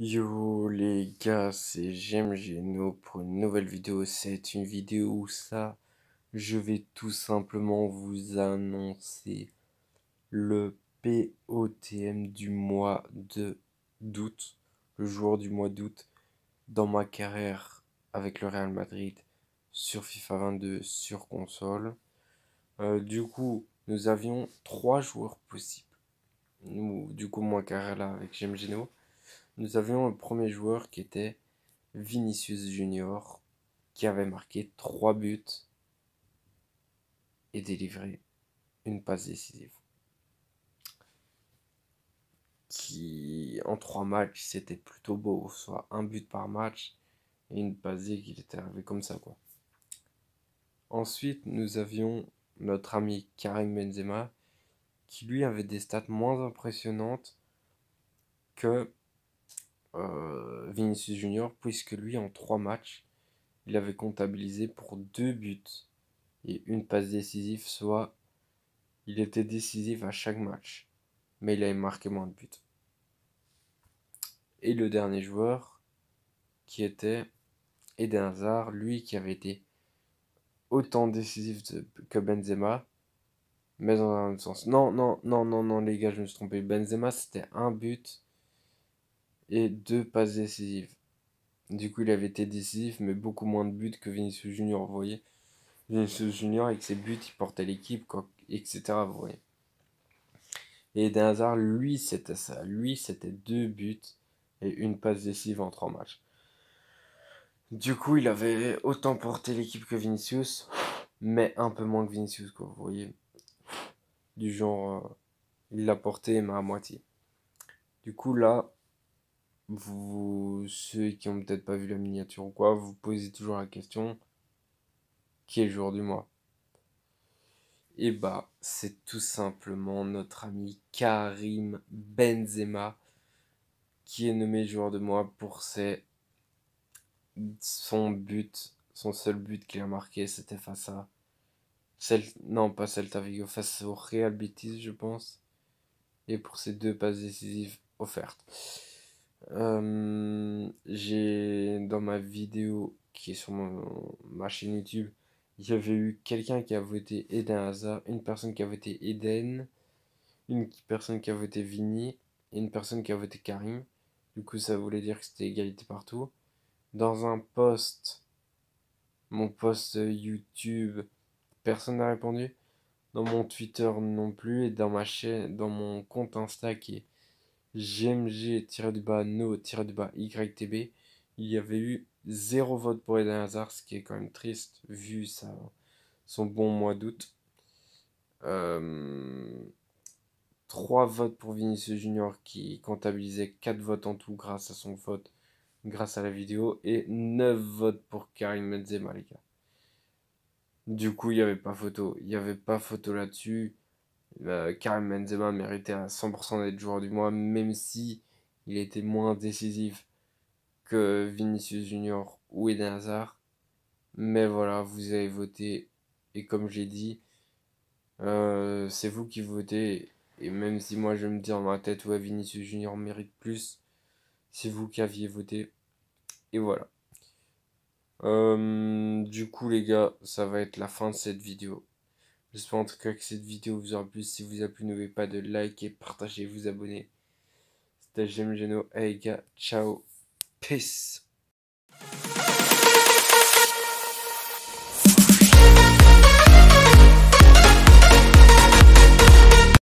Yo les gars, c'est GMGNO pour une nouvelle vidéo. C'est une vidéo où ça, je vais tout simplement vous annoncer le POTM du mois de d'août, le joueur du mois d'août, dans ma carrière avec le Real Madrid sur FIFA 22 sur console. Euh, du coup, nous avions trois joueurs possibles. du coup, moi carrière là avec GMGNO nous avions le premier joueur qui était Vinicius Junior, qui avait marqué 3 buts et délivré une passe décisive. Qui, en 3 matchs, c'était plutôt beau, soit un but par match et une passe qui était arrivé comme ça, quoi. Ensuite, nous avions notre ami Karim Benzema, qui lui avait des stats moins impressionnantes que euh, Vinicius Junior, puisque lui, en trois matchs, il avait comptabilisé pour deux buts et une passe décisive, soit il était décisif à chaque match, mais il avait marqué moins de buts. Et le dernier joueur, qui était Eden Hazard, lui qui avait été autant décisif que Benzema, mais dans un autre sens. Non, non, non, non, non, les gars, je me suis trompé. Benzema, c'était un but et deux passes décisives. Du coup, il avait été décisif, mais beaucoup moins de buts que Vinicius Junior, vous voyez. Vinicius Junior, avec ses buts, il portait l'équipe, etc., vous voyez. Et d'un hasard lui, c'était ça. Lui, c'était deux buts et une passe décisive en trois matchs. Du coup, il avait autant porté l'équipe que Vinicius, mais un peu moins que Vinicius, quoi, vous voyez. Du genre, euh, il l'a porté, mais à moitié. Du coup, là, vous, ceux qui ont peut-être pas vu la miniature ou quoi, vous posez toujours la question qui est le jour du mois Et eh bah, c'est tout simplement notre ami Karim Benzema qui est nommé joueur de mois pour ses... son but, son seul but qu'il a marqué, c'était face à non pas Celta Vigo, face au Real Betis je pense, et pour ses deux passes décisives offertes. Euh, j'ai dans ma vidéo qui est sur mon, ma chaîne YouTube, il y avait eu quelqu'un qui a voté Eden Hazard, une personne qui a voté Eden, une personne qui a voté Vini et une personne qui a voté Karim. Du coup, ça voulait dire que c'était égalité partout. Dans un post, mon post YouTube, personne n'a répondu. Dans mon Twitter non plus et dans ma chaîne, dans mon compte Insta qui est GMG-NO-YTB, il y avait eu zéro vote pour Eden Hazard, ce qui est quand même triste vu ça son bon mois d'août. 3 euh, votes pour Vinicius Junior qui comptabilisait 4 votes en tout grâce à son vote, grâce à la vidéo, et 9 votes pour Karim Benzema, les gars. Du coup, il n'y avait pas photo. Il n'y avait pas photo là-dessus. Bah, Karim Benzema méritait à 100% d'être joueur du mois, même si il était moins décisif que Vinicius Junior ou Eden Hazard. Mais voilà, vous avez voté, et comme j'ai dit, euh, c'est vous qui votez. Et même si moi je me dis en ma tête, ouais, Vinicius Junior mérite plus, c'est vous qui aviez voté. Et voilà. Euh, du coup, les gars, ça va être la fin de cette vidéo. J'espère en tout cas que cette vidéo vous aura plu. Si vous a plu, n'oubliez pas de liker, partager, vous abonner. C'était J'aime Geno. Hey ciao. Peace.